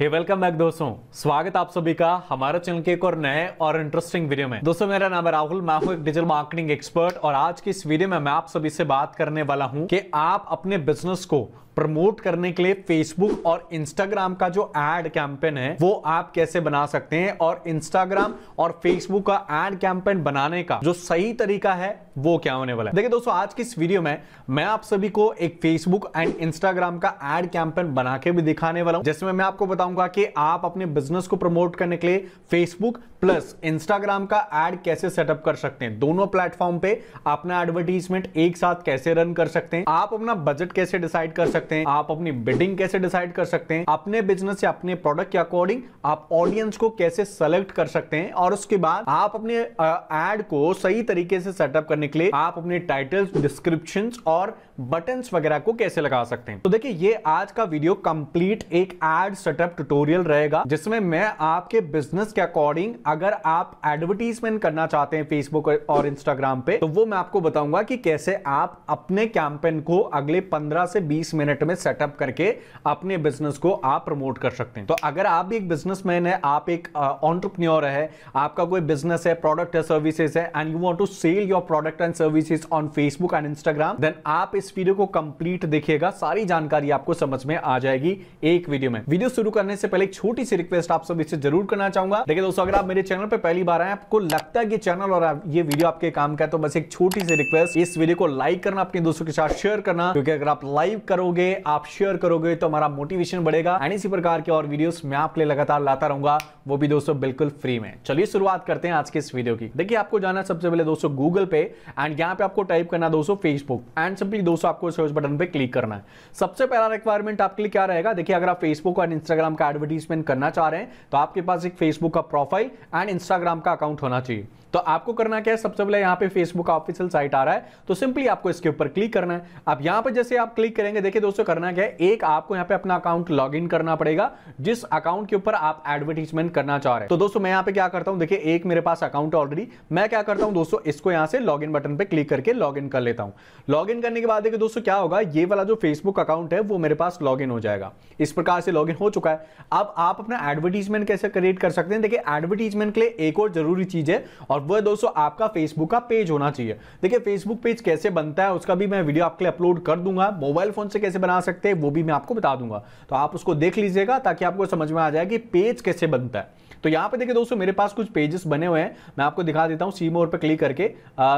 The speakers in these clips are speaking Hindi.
हे वेलकम बैक दोस्तों स्वागत आप सभी का हमारे चैनल के एक और नए और इंटरेस्टिंग वीडियो में दोस्तों मेरा नाम है राहुल मैं हूं एक डिजिटल मार्केटिंग एक्सपर्ट और आज की इस वीडियो में मैं आप सभी से बात करने वाला हूं कि आप अपने बिजनेस को प्रमोट करने के लिए फेसबुक और इंस्टाग्राम का जो एड कैंपेन है वो आप कैसे बना सकते हैं और इंस्टाग्राम और फेसबुक का एड कैंपेन बनाने का जो सही तरीका है वो क्या होने वाला है देखिए दोस्तों आज की इस वीडियो में मैं आप सभी को एक फेसबुक एंड इंस्टाग्राम का एड कैंपेन बना के भी दिखाने वाला हूं जिसमें मैं आपको बताऊंगा कि आप अपने बिजनेस को प्रमोट करने के लिए फेसबुक प्लस इंस्टाग्राम का एड कैसे सेटअप कर सकते हैं दोनों प्लेटफॉर्म पे अपना एडवर्टीजमेंट एक साथ कैसे रन कर सकते हैं आप अपना बजट कैसे डिसाइड कर सकते हैं आप अपनी बिडिंग कैसे डिसाइड कर सकते हैं अपने बिजनेस या अपने प्रोडक्ट के अकॉर्डिंग आप ऑडियंस को कैसे सेलेक्ट कर सकते हैं और उसके बाद आप अपने एड को सही तरीके से सेटअप करने के लिए आप अपने टाइटल्स डिस्क्रिप्शन और बटन वगैरह को कैसे लगा सकते हैं तो देखिए ये आज का वीडियो कंप्लीट एक एड सेटअप ट्यूटोरियल रहेगा जिसमें मैं आपके बिजनेस के अकॉर्डिंग अगर आप एडवर्टीजमेंट करना चाहते हैं फेसबुक और इंस्टाग्राम पे तो वो मैं आपको बताऊंगा कि कैसे आप अपने कैंपेन को अगले 15 से 20 मिनट में सेटअप करके अपने बिजनेस को आप प्रमोट कर सकते हैं तो अगर आप भी एक बिजनेसमैन है आप एक ऑन्टरप्रन्योर है आपका कोई बिजनेस है प्रोडक्ट है सर्विसेज है and you want to sell your product and services on Facebook and Instagram then आप इस वीडियो को कंप्लीट देखिएगा सारी जानकारी आपको समझ में आ जाएगी एक वीडियो में वीडियो शुरू करने से पहले एक छोटी सी रिक्वेस्ट आप सब इसे जरूर करना चाहूंगा देखिए दोस्तों अगर आप मेरे मेरे चैनल पर पहली बार आए आपको लगता है कि चैनल और ये वीडियो आपके काम का है तो बस एक छोटी सी रिक्वेस्ट इस वीडियो को लाइक करना अपने दोस्तों के साथ शेयर करना क्योंकि अगर आप लाइव करोगे आप शेयर करोगे तो हमारा मोटिवेशन बढ़ेगा एंड इसी प्रकार के और वीडियो मैं आपके लिए लगातार लाता रहूंगा वो भी दोस्तों बिल्कुल फ्री में चलिए शुरुआत करते हैं आज के इस वीडियो की देखिए आपको जाना सबसे पहले दोस्तों गूगल पे एंड यहाँ पे आपको टाइप करना दोस्तों फेसबुक एंड सिंपली दोस्तों आपको सर्च बटन पे क्लिक करना है सबसे पहला रिक्वायरमेंट आपके लिए क्या रहेगा देखिए अगर आप फेसबुक और इंस्टाग्राम का एडवर्टीजमेंट करना चाह रहे हैं तो आपके पास एक फेसबुक का प्रोफाइल एंड इंस्टाग्राम का अकाउंट होना चाहिए तो आपको करना क्या है सबसे पहले यहां पे फेसबुक का ऑफिशियल साइट आ रहा है तो सिंपली आपको इसके ऊपर क्लिक करना है आप यहां पर जैसे आप क्लिक करेंगे देखिए दोस्तों करना क्या है एक आपको यहां पे अपना अकाउंट लॉग करना पड़ेगा जिस अकाउंट के ऊपर आप एडवर्टीजमेंट करना चाह रहे हैं तो दोस्तों मैं यहाँ पे क्या करता हूं देखिए एक मेरे पास अकाउंट ऑलरेडी मैं क्या करता हूँ दोस्तों इसको यहाँ से लॉग बटन पर क्लिक करके लॉग कर लेता हूँ लॉग करने के बाद देखिए दोस्तों क्या होगा ये वाला जो फेसबुक अकाउंट है वो मेरे पास लॉग हो जाएगा इस प्रकार से लॉग हो चुका है अब आप अपना एडवर्टीजमेंट कैसे क्रिएट कर सकते हैं देखिए एडवर्टीजमेंट के लिए एक और जरूरी चीज है और और वह दोस्तों आपका फेसबुक का पेज होना चाहिए देखिए फेसबुक पेज कैसे बनता है उसका भी मैं वीडियो आपके लिए अपलोड कर दूंगा मोबाइल फोन से कैसे बना सकते हैं वो भी मैं आपको बता दूंगा तो आप उसको देख लीजिएगा ताकि आपको समझ में आ जाए कि पेज कैसे बनता है तो यहाँ पे देखिए दोस्तों मेरे पास कुछ पेजेस बने हुए हैं मैं आपको दिखा देता हूँ सी मोर पर क्लिक करके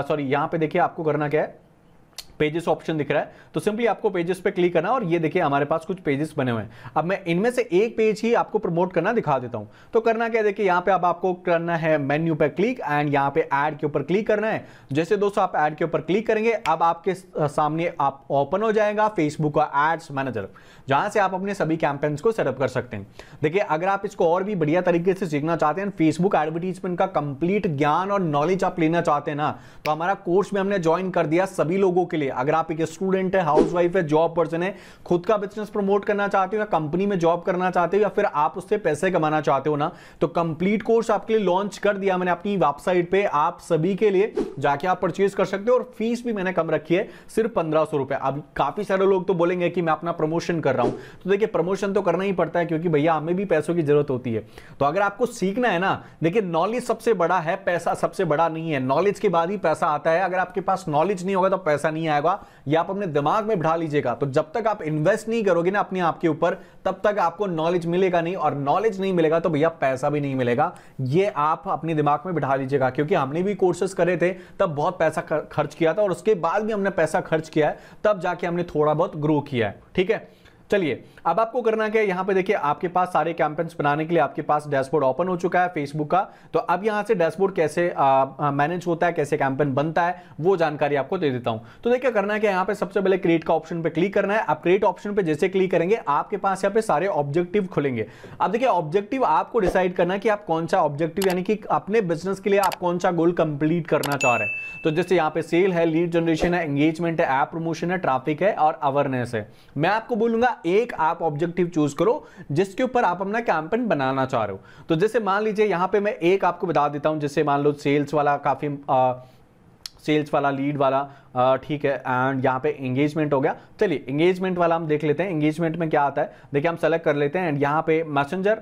सॉरी यहाँ पे देखिए आपको करना क्या है पेजेस ऑप्शन दिख रहा है तो सिंपली आपको पेजेस पे क्लिक करना और ये देखिए हमारे पास कुछ पेजेस बने हुए हैं अब मैं इनमें से एक पेज ही आपको प्रमोट करना दिखा देता हूं तो करना क्या देखिए यहां पे अब आपको करना है मेन्यू पर क्लिक एंड यहां पे ऐड के ऊपर क्लिक करना है जैसे दोस्तों आप ऐड के ऊपर क्लिक करेंगे अब आपके सामने आप ओपन हो जाएगा फेसबुक का एड्स मैनेजर जहां से आप अपने सभी कैंपेन्स को सेटअप कर सकते हैं देखिए अगर आप इसको और भी बढ़िया तरीके से सीखना चाहते हैं फेसबुक एडवर्टीजमेंट का कंप्लीट ज्ञान और नॉलेज आप लेना चाहते हैं ना तो हमारा कोर्स में हमने ज्वाइन कर दिया सभी लोगों के लिए अगर आप एक स्टूडेंट है हाउस वाइफ है जॉब पर्सन है खुद का बिजनेस प्रमोट करना चाहते हो या कंपनी में जॉब करना चाहते हो या फिर आप उससे पैसे कमाना चाहते हो ना तो कंप्लीट कोर्स आपके लिए लॉन्च कर दिया मैंने अपनी वेबसाइट पर आप सभी के लिए जाके आप परचेज कर सकते हो और फीस भी मैंने कम रखी है सिर्फ पंद्रह सौ रुपए अब काफी सारे लोग तो बोलेंगे कि मैं अपना प्रमोशन कर रहा हूं तो देखिए प्रमोशन तो करना ही पड़ता है क्योंकि भैया हमें भी पैसों की जरूरत होती है तो अगर आपको सीखना है ना देखिए नॉलेज सबसे बड़ा है पैसा सबसे बड़ा नहीं है नॉलेज के बाद ही पैसा आता है अगर आपके पास नॉलेज नहीं होगा तो पैसा नहीं आएगा या आप अपने दिमाग में बिठा लीजिएगा तो जब तक आप इन्वेस्ट नहीं करोगे ना अपने आप के ऊपर तब तक आपको नॉलेज मिलेगा नहीं और नॉलेज नहीं मिलेगा तो भैया पैसा भी नहीं मिलेगा ये आप अपने दिमाग में बिठा लीजिएगा क्योंकि हमने भी कोर्सेस करे थे तब बहुत पैसा खर्च किया था और उसके बाद भी हमने पैसा खर्च किया है तब जाके हमने थोड़ा बहुत ग्रो किया है ठीक है चलिए अब आपको करना क्या है यहां पे देखिए आपके पास सारे कैंपेन्स बनाने के लिए आपके पास डैशबोर्ड ओपन हो चुका है फेसबुक का तो अब यहां से डैशबोर्ड कैसे मैनेज होता है कैसे कैंपेन बनता है वो जानकारी आपको दे देता हूं तो देखिए करना क्या यहां पे सबसे पहले क्रिएट का ऑप्शन पे क्लिक करना है आप क्रिएट ऑप्शन पे जैसे क्लिक करेंगे आपके पास यहाँ पे सारे ऑब्जेक्टिव खुलेंगे अब देखिए ऑब्जेक्टिव आपको डिसाइड करना है कि आप कौन सा ऑब्जेक्टिव यानी कि अपने बिजनेस के लिए आप कौन सा गोल कंप्लीट करना चाह रहे हैं तो जैसे यहाँ पे सेल है लीड जनरेशन है एंगेजमेंट है ऐप प्रमोशन है ट्राफिक है और अवेयरनेस है मैं आपको बोलूंगा एक आप ऑब्जेक्टिव चूज करो जिसके ऊपर आप अपना कैंपेन बनाना चाह रहे हो तो जैसे मान लीजिए यहां पे मैं एक आपको बता देता हूं जैसे मान लो सेल्स वाला काफ़ी सेल्स वाला लीड वाला ठीक है एंड यहाँ पे एंगेजमेंट हो गया चलिए एंगेजमेंट वाला हम देख लेते हैं एंगेजमेंट में क्या आता है देखिए हम सेलेक्ट कर लेते हैं एंड यहाँ पे Messenger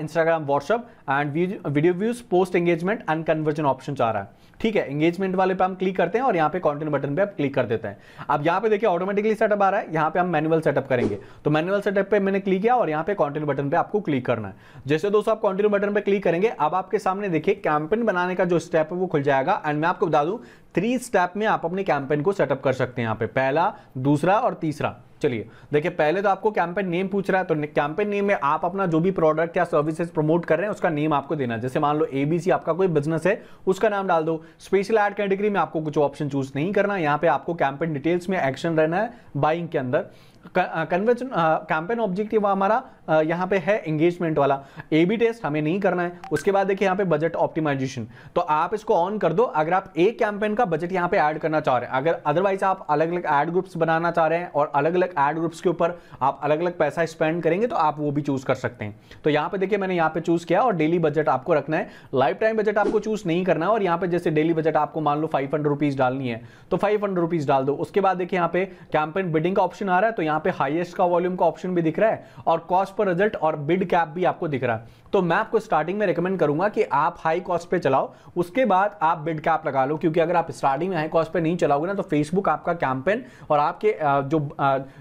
Instagram WhatsApp and video views post engagement and conversion option आ रहा है ठीक है एंगेजमेंट वाले पे हम क्लिक करते हैं और यहाँ पे कंटेंट बटन पे आप क्लिक कर देते हैं अब यहाँ पे देखिए ऑटोमेटिकली सेटअप आ रहा है यहाँ पे हम मैनुअल सेटअप करेंगे तो मैनुअल सेटअप पे मैंने क्लिक किया और यहाँ पे कंटेंट बटन पे आपको क्लिक करना है जैसे दोस्तों आप कंटिन्यू बटन पे क्लिक करेंगे अब आपके सामने देखिए कैंपेन बनाने का जो स्टेप है वो खुल जाएगा एंड मैं आपको बता दू थ्री स्टेप में आप अपने कैंपेन कैंपेन को सेटअप कर सकते हैं यहाँ पे पहला दूसरा और तीसरा चलिए देखिए पहले तो आपको कैंपेन नेम पूछ रहा है तो कैंपेन नेम में आप अपना जो भी प्रोडक्ट या सर्विसेज प्रमोट कर रहे हैं उसका नेम आपको देना है जैसे मान लो एबीसी आपका कोई बिजनेस है उसका नाम डाल दो स्पेशल एड कैटेगरी में आपको कुछ ऑप्शन चूज नहीं करना यहाँ पे आपको कैंपेन डिटेल्स में एक्शन रहना है बाइंग के अंदर कन्वेंशन कैंपेन ऑब्जेक्टिव हमारा यहाँ पे है एंगेजमेंट वाला ए बी टेस्ट हमें नहीं करना है उसके बाद देखिए यहाँ पे बजट ऑप्टिमाइजेशन तो आप इसको ऑन कर दो अगर आप एक कैंपेन का बजट यहाँ पे ऐड करना चाह रहे हैं अगर अदरवाइज आप अलग अलग एड ग्रुप्स बनाना चाह रहे हैं और अलग अलग अलग एड ग्रुप्स के ऊपर आप अलग अलग पैसा स्पेंड करेंगे तो आप वो भी चूज कर सकते हैं तो यहाँ पे देखिए मैंने यहाँ पे चूज किया और डेली बजट आपको रखना है लाइफ टाइम बजट आपको चूज नहीं करना है और यहाँ पे जैसे डेली बजट आपको मान लो फाइव हंड्रेड डालनी है तो फाइव हंड्रेड डाल दो उसके बाद देखिए यहाँ पे कैंपेन बिडिंग का ऑप्शन आ रहा है तो यहाँ पे हाइएस्ट का वॉल्यूम का ऑप्शन भी दिख रहा है और कॉस्ट पर रिजल्ट और बिड कैप भी आपको दिख रहा है तो मैं आपको स्टार्टिंग में रिकमेंड करूंगा कि आप हाई कॉस्ट पे चलाओ उसके बाद आप बिड कैप लगा लो क्योंकि अगर आप स्टार्टिंग में हाई कॉस्ट पे नहीं चलाओगे ना तो फेसबुक आपका कैंपेन और आपके जो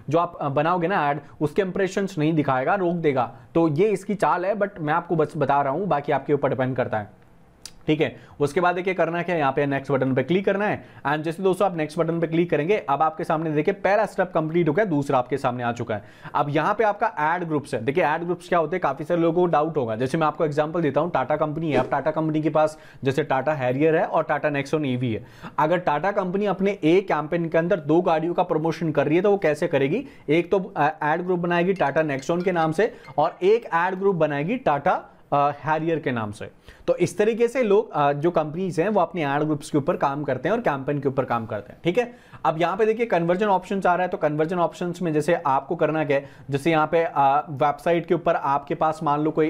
जो आप बनाओगे ना ऐड उसके इंप्रेशन नहीं दिखाएगा रोक देगा तो ये इसकी चाल है बट मैं आपको बस बता रहा हूँ बाकी आपके ऊपर डिपेंड करता है ठीक है उसके बाद देखिए करना क्या है यहाँ पे नेक्स्ट बटन पे क्लिक करना है एंड जैसे दोस्तों आप नेक्स्ट बटन पे क्लिक करेंगे अब आपके सामने देखिए पहला स्टेप कंप्लीट हो गया दूसरा आपके सामने आ चुका है अब यहाँ पे आपका एड ग्रुप्स है देखिए एड ग्रुप्स क्या होते हैं काफी सारे लोगों को डाउट होगा जैसे मैं आपको एग्जाम्पल देता हूँ टाटा कंपनी है अब टाटा कंपनी के पास जैसे टाटा हैरियर है और टाटा नेक्सोन ईवी है अगर टाटा कंपनी अपने एक कैंपेन के अंदर दो गाड़ियों का प्रमोशन कर रही है तो वो कैसे करेगी एक तो एड ग्रुप बनाएगी टाटा नेक्सोन के नाम से और एक एड ग्रुप बनाएगी टाटा हैरियर के नाम से तो इस तरीके से लोग जो कंपनीज हैं वो अपने एड ग्रुप्स के ऊपर काम करते हैं और कैंपेन के ऊपर काम करते हैं ठीक है अब यहां पे देखिए कन्वर्जन ऑप्शन आ रहा है तो कन्वर्जन ऑप्शन में जैसे आपको करना क्या है जैसे यहाँ पे वेबसाइट के ऊपर आपके पास मान लो कोई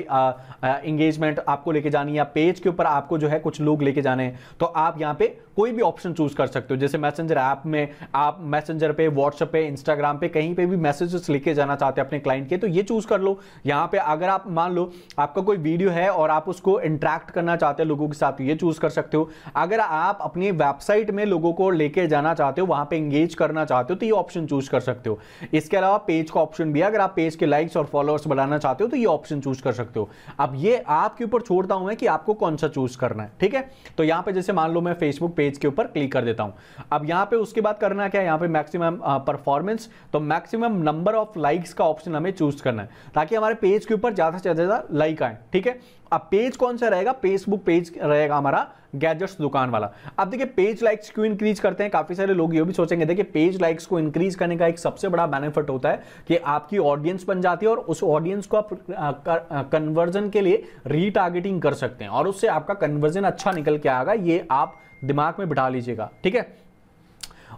इंगेजमेंट आपको लेके जानी या पेज के ऊपर आपको जो है कुछ लोग लेके जाने हैं तो आप यहाँ पे कोई भी ऑप्शन चूज कर सकते हो जैसे मैसेंजर ऐप में आप मैसेंजर पे व्हाट्सएप पे इंस्टाग्राम पे कहीं पे भी मैसेजेस लेके जाना चाहते हैं अपने क्लाइंट के तो ये चूज कर लो यहाँ पे अगर आप मान लो आपका कोई वीडियो है और आप उसको इंट्रैक्ट इंटरेक्ट करना चाहते हैं लोगों के साथ ये चूज कर सकते हो अगर आप अपनी वेबसाइट में लोगों को लेके जाना चाहते हो वहां पे एंगेज करना चाहते हो तो ये ऑप्शन चूज कर सकते हो इसके अलावा पेज का ऑप्शन भी है अगर आप पेज के लाइक्स और फॉलोअर्स बढ़ाना चाहते हो तो ये ऑप्शन चूज कर सकते हो अब ये आपके ऊपर छोड़ता हूं मैं कि आपको कौन सा चूज करना है ठीक है तो यहां पर जैसे मान लो मैं फेसबुक पेज के ऊपर क्लिक कर देता हूं अब यहां पर उसके बाद करना क्या है यहां पर मैक्सिमम परफॉर्मेंस तो मैक्सिमम नंबर ऑफ लाइक्स का ऑप्शन हमें चूज करना है ताकि हमारे पेज के ऊपर ज्यादा से ज्यादा लाइक आए ठीक है अब पेज कौन सा रहेगा फेसबुक पेज रहेगा हमारा गैजेट्स दुकान वाला अब देखिए पेज लाइक्स क्यों इंक्रीज करते हैं काफी सारे लोग ये भी सोचेंगे देखिए पेज लाइक्स को इंक्रीज करने का एक सबसे बड़ा बेनिफिट होता है कि आपकी ऑडियंस बन जाती है और उस ऑडियंस को आप कन्वर्जन के लिए रीटारगेटिंग कर सकते हैं और उससे आपका कन्वर्जन अच्छा निकल के आएगा ये आप दिमाग में बिठा लीजिएगा ठीक है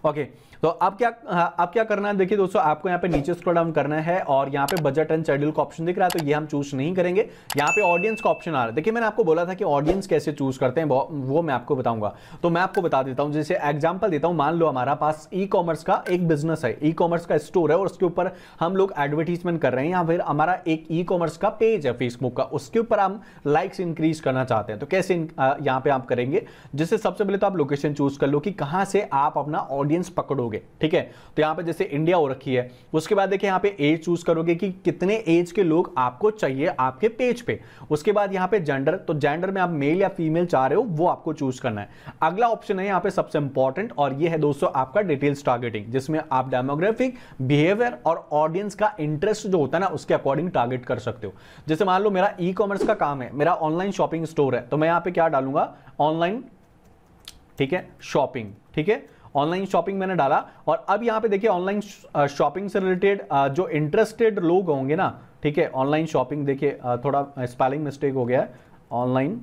ओके okay. तो अब क्या हाँ, अब क्या करना है देखिए दोस्तों आपको यहाँ पे नीचे स्क्रॉल डाउन करना है और यहाँ पे बजट एंड शेड्यूल का ऑप्शन दिख रहा है तो ये हम चूज नहीं करेंगे यहाँ पे ऑडियंस का ऑप्शन आ रहा है देखिए मैंने आपको बोला था कि ऑडियंस कैसे चूज करते हैं वो मैं आपको बताऊंगा तो मैं आपको बता देता हूँ जैसे एग्जाम्पल देता हूँ मान लो हमारा पास ई कॉमर्स का एक बिजनेस है ई कॉमर्स का स्टोर है और उसके ऊपर हम लोग एडवर्टीजमेंट कर रहे हैं या फिर हमारा एक ई कॉमर्स का पेज है फेसबुक का उसके ऊपर हम लाइक्स इंक्रीज करना चाहते हैं तो कैसे यहाँ पे आप करेंगे जिससे सबसे पहले तो आप लोकेशन चूज कर लो कि कहाँ से आप अपना ऑडियंस पकड़ोगे करोगे ठीक है तो यहां पे जैसे इंडिया हो रखी है उसके बाद देखिए यहां पे एज चूज करोगे कि कितने एज के लोग आपको चाहिए आपके पेज पे उसके बाद यहां पे जेंडर तो जेंडर में आप मेल या फीमेल चाह रहे हो वो आपको चूज करना है अगला ऑप्शन है यहां पे सबसे इंपॉर्टेंट और ये है दोस्तों आपका डिटेल्स टारगेटिंग जिसमें आप डेमोग्राफिक बिहेवियर और ऑडियंस का इंटरेस्ट जो होता है ना उसके अकॉर्डिंग टारगेट कर सकते हो जैसे मान लो मेरा ई e कॉमर्स का काम है मेरा ऑनलाइन शॉपिंग स्टोर है तो मैं यहां पर क्या डालूंगा ऑनलाइन ठीक है शॉपिंग ठीक है ऑनलाइन शॉपिंग मैंने डाला और अब यहाँ पे देखिए ऑनलाइन शॉपिंग से रिलेटेड जो इंटरेस्टेड लोग होंगे ना ठीक है ऑनलाइन शॉपिंग देखिए थोड़ा स्पेलिंग मिस्टेक हो गया है ऑनलाइन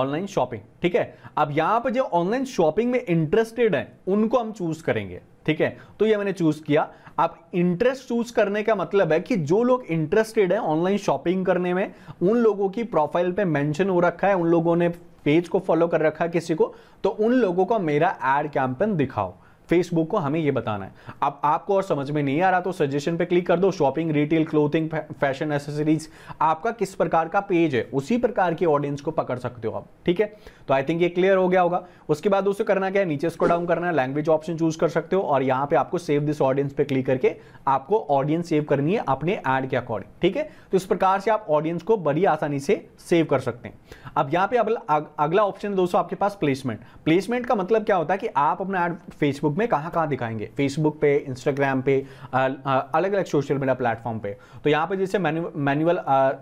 ऑनलाइन शॉपिंग ठीक है अब यहां पर जो ऑनलाइन शॉपिंग में इंटरेस्टेड है उनको हम चूज करेंगे ठीक है तो ये मैंने चूज किया अब इंटरेस्ट चूज करने का मतलब है कि जो लोग इंटरेस्टेड है ऑनलाइन शॉपिंग करने में उन लोगों की प्रोफाइल पे मेंशन हो रखा है उन लोगों ने पेज को फॉलो कर रखा है किसी को तो उन लोगों का मेरा एड कैंपेन दिखाओ फेसबुक को हमें ये बताना है अब आपको और समझ में नहीं आ रहा तो सजेशन पे क्लिक कर दो shopping retail clothing fashion accessories आपका किस प्रकार का पेज है उसी प्रकार की ऑडियंस को पकड़ सकते हो आप ठीक है तो आई थिंक ये क्लियर हो गया होगा उसके बाद उसे करना क्या है नीचे इसको डाउन करना है लैंग्वेज ऑप्शन चूज कर सकते हो और यहाँ पे आपको सेव दिस ऑडियंस पे क्लिक करके आपको ऑडियंस सेव करनी है अपने एड के अकॉर्डिंग ठीक है तो इस प्रकार से आप ऑडियंस को बड़ी आसानी से सेव कर सकते हैं अब यहाँ पे अगला ऑप्शन दोस्तों आपके पास प्लेसमेंट प्लेसमेंट का मतलब क्या होता है कि आप अपना एड फेसबुक में में कहाँ कहाँ दिखाएंगे फेसबुक पे इंस्टाग्राम पे अलग अलग सोशल मीडिया प्लेटफॉर्म पे तो यहाँ पे जैसे मैनुअल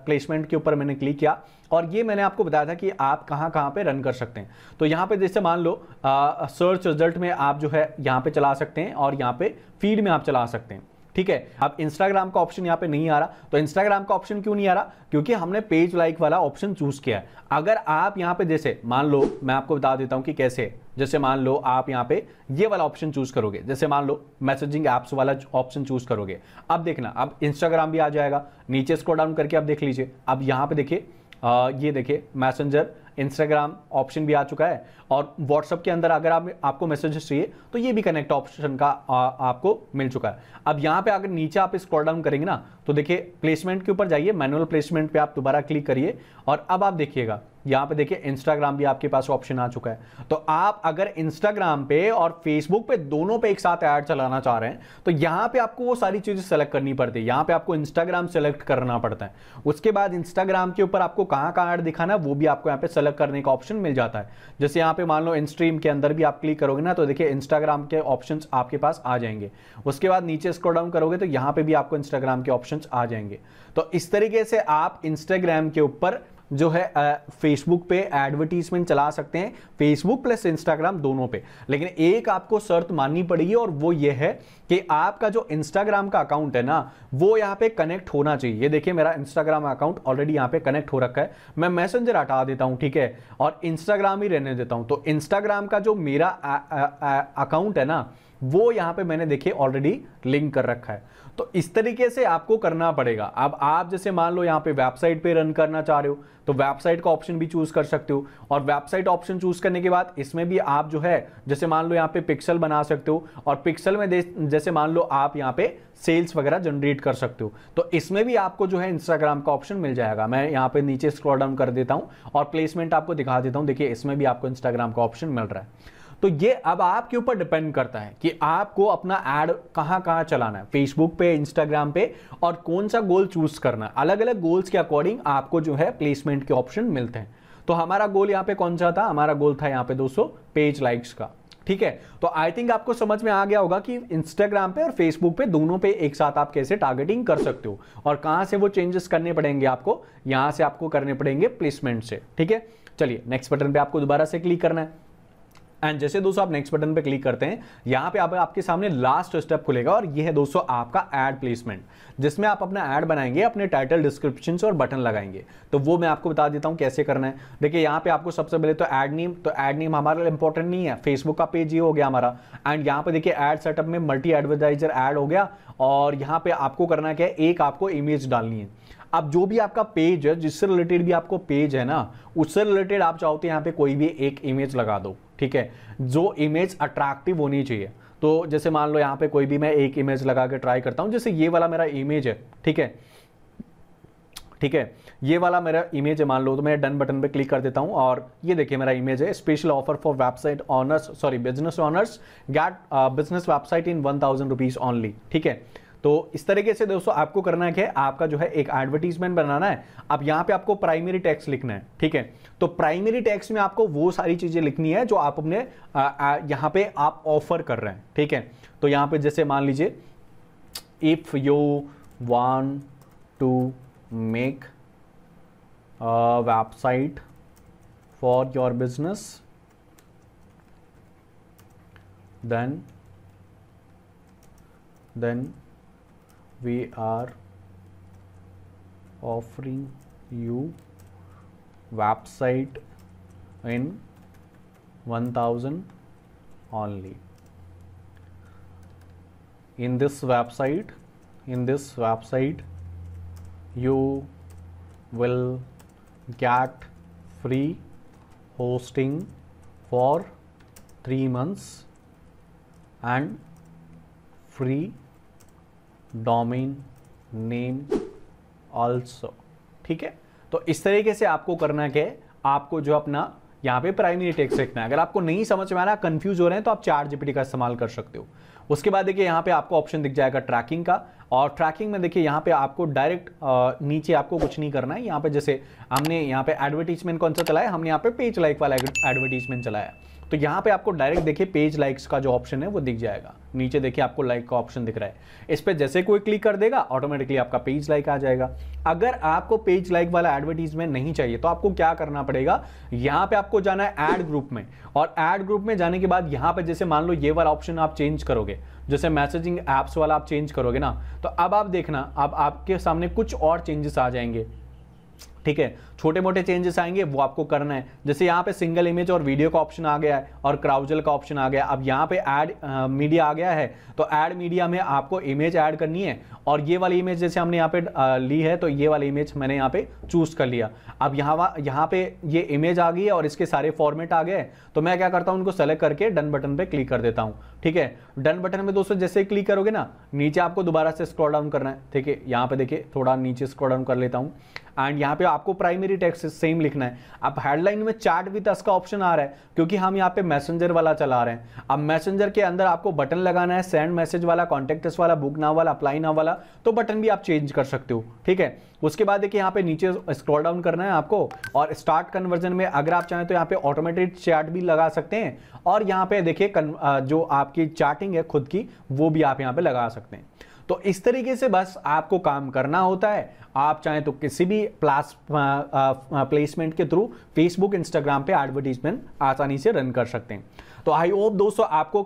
प्लेसमेंट के ऊपर मैंने क्लिक किया और ये मैंने आपको बताया था कि आप कहाँ कहाँ पे रन कर सकते हैं तो यहाँ पे जैसे मान लो सर्च रिजल्ट में आप जो है यहाँ पे चला सकते हैं और यहाँ पे फीड में आप चला सकते हैं ठीक है अब इंस्टाग्राम का ऑप्शन यहां पे नहीं आ रहा तो इंस्टाग्राम का ऑप्शन क्यों नहीं आ रहा क्योंकि हमने पेज लाइक वाला ऑप्शन चूज किया है अगर आप यहां पे जैसे मान लो मैं आपको बता देता हूं कि कैसे जैसे मान लो आप यहां पे ये वाला ऑप्शन चूज करोगे जैसे मान लो मैसेजिंग ऐप्स वाला ऑप्शन चूज करोगे अब देखना अब इंस्टाग्राम भी आ जाएगा नीचे स्क्रो डाउन करके आप देख लीजिए अब यहां पर देखिए ये देखिए मैसेंजर इंस्टाग्राम ऑप्शन भी आ चुका है और व्हाट्सअप के अंदर अगर आप आपको मैसेजेस चाहिए तो ये भी कनेक्ट ऑप्शन का आ, आपको मिल चुका है अब यहाँ पे अगर नीचे आप स्क्रॉल डाउन करेंगे ना तो देखिए प्लेसमेंट के ऊपर जाइए मैनुअल प्लेसमेंट पे आप दोबारा क्लिक करिए और अब आप देखिएगा यहां पे देखिए इंस्टाग्राम भी आपके पास ऑप्शन आ चुका है तो आप अगर इंस्टाग्राम पे और फेसबुक पे दोनों पे एक साथ ऐड चलाना चाह रहे हैं तो यहां पे आपको वो सारी चीज़ें सेलेक्ट करनी पड़ती है यहां पे आपको इंस्टाग्राम सेलेक्ट करना पड़ता है उसके बाद इंस्टाग्राम के ऊपर आपको कहां कहां ऐड दिखाना है वो भी आपको यहां पर सेलेक्ट करने का ऑप्शन मिल जाता है जैसे यहां पर मान लो इंस्ट्रीम के अंदर भी आप क्लिक करोगे ना तो देखिए इंस्टाग्राम के ऑप्शन आपके पास आ जाएंगे उसके बाद नीचे स्क्रो डाउन करोगे तो यहां पर भी आपको इंस्टाग्राम के ऑप्शन आ जाएंगे तो इस तरीके से आप इंस्टाग्राम के ऊपर जो है फेसबुक पे एडवर्टीजमेंट चला सकते हैं फेसबुक प्लस इंस्टाग्राम दोनों पे लेकिन एक आपको शर्त माननी पड़ेगी और वो ये है कि आपका जो इंस्टाग्राम का अकाउंट है ना वो यहाँ पे कनेक्ट होना चाहिए ये देखिए मेरा इंस्टाग्राम अकाउंट ऑलरेडी यहाँ पे कनेक्ट हो रखा है मैं मैसेंजर हटा देता हूँ ठीक है और इंस्टाग्राम ही रहने देता हूँ तो इंस्टाग्राम का जो मेरा अकाउंट है ना वो यहां पे मैंने देखिए ऑलरेडी लिंक कर रखा है तो इस तरीके से आपको करना पड़ेगा अब आप जैसे मान लो यहां पे वेबसाइट पे रन करना चाह रहे हो तो वेबसाइट का ऑप्शन भी चूज कर सकते हो और वेबसाइट ऑप्शन चूज करने के बाद इसमें भी आप जो है जैसे मान लो यहां पे पिक्सल बना सकते हो और पिक्सल में जैसे मान लो आप यहां पे सेल्स वगैरह जनरेट कर सकते हो तो इसमें भी आपको जो है इंस्टाग्राम का ऑप्शन मिल जाएगा मैं यहाँ पे नीचे स्क्रॉल डाउन कर देता हूं और प्लेसमेंट आपको दिखा देता हूं देखिए इसमें भी आपको इंस्टाग्राम का ऑप्शन मिल रहा है तो ये अब आपके ऊपर डिपेंड करता है कि आपको अपना एड कहाँ कहाँ चलाना है फेसबुक पे इंस्टाग्राम पे और कौन सा गोल चूज करना है अलग अलग गोल्स के अकॉर्डिंग आपको जो है प्लेसमेंट के ऑप्शन मिलते हैं तो हमारा गोल यहाँ पे कौन सा था हमारा गोल था यहाँ पे दोस्तों पेज लाइक्स का ठीक है तो आई थिंक आपको समझ में आ गया होगा कि इंस्टाग्राम पे और फेसबुक पे दोनों पे एक साथ आप कैसे टारगेटिंग कर सकते हो और कहां से वो चेंजेस करने पड़ेंगे आपको यहां से आपको करने पड़ेंगे प्लेसमेंट से ठीक है चलिए नेक्स्ट बटन पे आपको दोबारा से क्लिक करना है एंड जैसे दोस्तों आप नेक्स्ट बटन पे क्लिक करते हैं यहाँ पे आप, आपके सामने लास्ट स्टेप खुलेगा और ये है दोस्तों आपका एड प्लेसमेंट जिसमें आप अपना एड बनाएंगे अपने टाइटल डिस्क्रिप्शन और बटन लगाएंगे तो वो मैं आपको बता देता हूं कैसे करना है देखिए यहाँ पे आपको सबसे पहले तो एड नेम तो एड नेम हमारा इंपॉर्टेंट नहीं है फेसबुक का पेज ये हो गया हमारा एंड यहाँ पे देखिए एड सेटअप में मल्टी एडवर्टाइजर एड हो गया और यहाँ पे आपको करना क्या है एक आपको इमेज डालनी है अब जो भी आपका पेज है जिससे रिलेटेड भी आपको पेज है ना उससे रिलेटेड आप चाहो तो यहाँ पे कोई भी एक इमेज लगा दो ठीक है जो इमेज अट्रैक्टिव होनी चाहिए तो जैसे मान लो यहाँ पे कोई भी मैं एक इमेज लगा के ट्राई करता हूँ जैसे ये वाला मेरा इमेज है ठीक है ठीक है ये वाला मेरा इमेज है मान लो तो मैं डन बटन पे क्लिक कर देता हूँ और ये देखिए मेरा इमेज है special offer for website owners sorry business owners get business website in one thousand rupees only ठीक है तो इस तरीके से दोस्तों आपको करना क्या है आपका जो है एक एडवर्टीजमेंट बनाना है अब यहां पे आपको प्राइमरी टैक्स लिखना है ठीक है तो प्राइमरी टैक्स में आपको वो सारी चीज़ें लिखनी है जो आप अपने यहां पे आप ऑफर कर रहे हैं ठीक है तो यहां पे जैसे मान लीजिए if you want to make website for your business then then we are offering you website in 1000 only in this website in this website you will get free hosting for 3 months and free domain name also ठीक है तो इस तरीके से आपको करना क्या है आपको जो अपना यहां पे प्राइमरी टेक्स लिखना है अगर आपको नहीं समझ में आ रहा कंफ्यूज हो रहे हैं तो आप चार जीपीटी का इस्तेमाल कर सकते हो उसके बाद देखिए यहां पे आपको ऑप्शन दिख जाएगा ट्रैकिंग का और ट्रैकिंग में देखिए यहाँ पे आपको डायरेक्ट नीचे आपको कुछ नहीं करना है यहाँ पे जैसे हमने यहाँ पे एडवर्टीजमेंट कौन सा चलाया हमने यहाँ पे पेज लाइक वाला एडवर्टीजमेंट चलाया तो यहाँ पे आपको डायरेक्ट देखिए पेज लाइक्स का जो ऑप्शन है वो दिख जाएगा नीचे देखिए आपको लाइक का ऑप्शन दिख रहा है इस पर जैसे कोई क्लिक कर देगा ऑटोमेटिकली आपका पेज लाइक आ जाएगा अगर आपको पेज लाइक वाला एडवर्टीजमेंट नहीं चाहिए तो आपको क्या करना पड़ेगा यहाँ पे आपको जाना है एड ग्रुप में और एड ग्रुप में जाने के बाद यहाँ पे जैसे मान लो ये वाला ऑप्शन आप चेंज करोगे जैसे मैसेजिंग ऐप्स वाला आप चेंज करोगे ना तो अब आप देखना अब आपके सामने कुछ और चेंजेस आ जाएंगे ठीक है छोटे मोटे चेंजेस आएंगे वो आपको करना है जैसे यहाँ पे सिंगल इमेज और वीडियो का ऑप्शन आ गया है और क्राउजल का ऑप्शन आ गया अब यहाँ पे ऐड मीडिया आ गया है तो ऐड मीडिया में आपको इमेज ऐड करनी है और ये वाली इमेज जैसे हमने यहाँ पे ली है तो ये वाली इमेज मैंने यहाँ पे चूज कर लिया अब यहाँ यहाँ पे ये इमेज आ गई है और इसके सारे फॉर्मेट आ गए तो मैं क्या करता हूँ उनको सेलेक्ट करके डन बटन पर क्लिक कर देता हूँ ठीक है डन बटन में दोस्तों जैसे क्लिक करोगे ना नीचे आपको दोबारा से स्क्रॉल डाउन करना है ठीक है यहाँ पे देखिए थोड़ा नीचे स्क्रॉल डाउन कर लेता हूँ एंड यहाँ पे आप आपको प्राइमरी टेक्स्ट सेम लिखना है अब हेडलाइन में चार्ट विथ अस का ऑप्शन आ रहा है क्योंकि हम यहाँ पे मैसेंजर वाला चला रहे हैं अब मैसेंजर के अंदर आपको बटन लगाना है सेंड मैसेज वाला कॉन्टेक्ट वाला बुक ना वाला अप्लाई ना वाला तो बटन भी आप चेंज कर सकते हो ठीक है उसके बाद देखिए यहाँ पे नीचे स्क्रॉल डाउन करना है आपको और स्टार्ट कन्वर्जन में अगर आप चाहें तो यहाँ पे ऑटोमेटेड चार्ट भी लगा सकते हैं और यहाँ पे देखिए जो आपकी चार्टिंग है खुद की वो भी आप यहाँ पे लगा सकते हैं तो इस तरीके से बस आपको काम करना होता है आप चाहें तो किसी भी प्लास प्लेसमेंट के थ्रू फेसबुक इंस्टाग्राम पे एडवर्टीजमेंट आसानी से रन कर सकते हैं तो आई होप दोस्तों आपको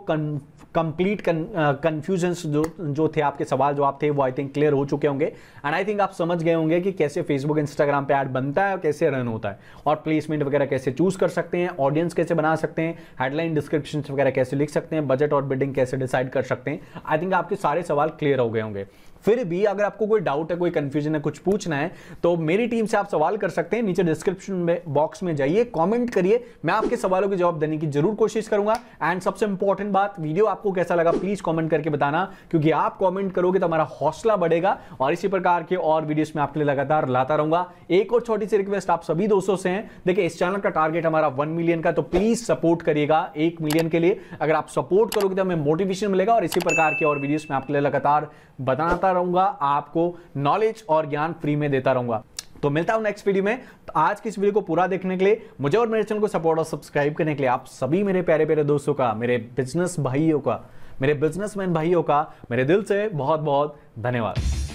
कंप्लीट कन्फ्यूजन uh, जो जो थे आपके सवाल जवाब थे वो आई थिंक क्लियर हो चुके होंगे एंड आई थिंक आप समझ गए होंगे कि कैसे फेसबुक इंस्टाग्राम पे ऐड बनता है और कैसे रन होता है और प्लेसमेंट वगैरह कैसे चूज कर सकते हैं ऑडियंस कैसे बना सकते हैं हेडलाइन डिस्क्रिप्शन वगैरह कैसे लिख सकते हैं बजट और बिल्डिंग कैसे डिसाइड कर सकते हैं आई थिंक आपके सारे सवाल क्लियर हो गए होंगे फिर भी अगर आपको कोई डाउट है कोई कंफ्यूजन है कुछ पूछना है तो मेरी टीम से आप सवाल कर सकते हैं नीचे डिस्क्रिप्शन में बॉक्स में जाइए कॉमेंट करिए मैं आपके सवालों के जवाब देने की जरूर कोशिश करूंगा एंड सबसे इंपॉर्टेंट बात वीडियो आपको कैसा लगा प्लीज कॉमेंट करके बताना क्योंकि आप कॉमेंट करोगे तो हमारा हौसला बढ़ेगा और इसी प्रकार के और वीडियोस में आपके लिए लगातार लाता रहूंगा एक और छोटी सी रिक्वेस्ट आप सभी दोस्तों से हैं देखिए इस चैनल का टारगेट हमारा वन मिलियन का तो प्लीज सपोर्ट करिएगा एक मिलियन के लिए अगर आप सपोर्ट करोगे तो हमें मोटिवेशन मिलेगा और इसी प्रकार के और वीडियोस में आपके लिए लगातार बताता रहूंगा आपको नॉलेज और ज्ञान फ्री में देता रहूंगा तो मिलता हूं नेक्स्ट वीडियो में तो आज की इस वीडियो को पूरा देखने के लिए मुझे और मेरे चैनल को सपोर्ट और सब्सक्राइब करने के लिए आप सभी मेरे प्यारे प्यारे दोस्तों का मेरे बिजनेस भाइयों का मेरे बिजनेसमैन भाइयों का मेरे दिल से बहुत बहुत धन्यवाद